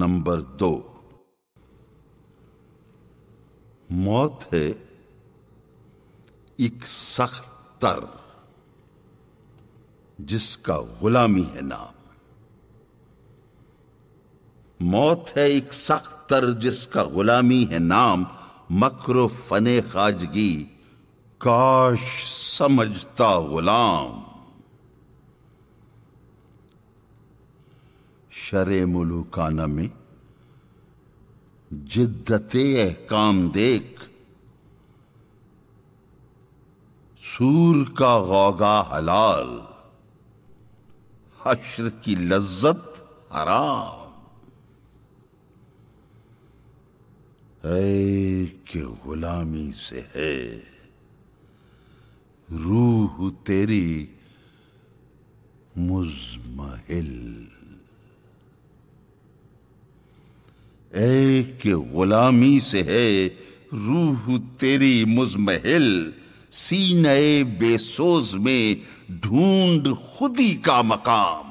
number दो मौत है एक सख्त तर जिसका गुलामी है नाम मौत है एक सख्त तर जिसका गुलामी है नाम मकरो फने खाजगी काश समझता गुलाम शर मलूकाना में जिद्दते काम देख सूर का गौगा हलाल हश्र की लज्जत हराम के गुलामी से है रूह तेरी मुजमहिल ऐ के गुलामी से है रूह तेरी मुजमहल सीने बेसोज में ढूंढ खुदी का मकाम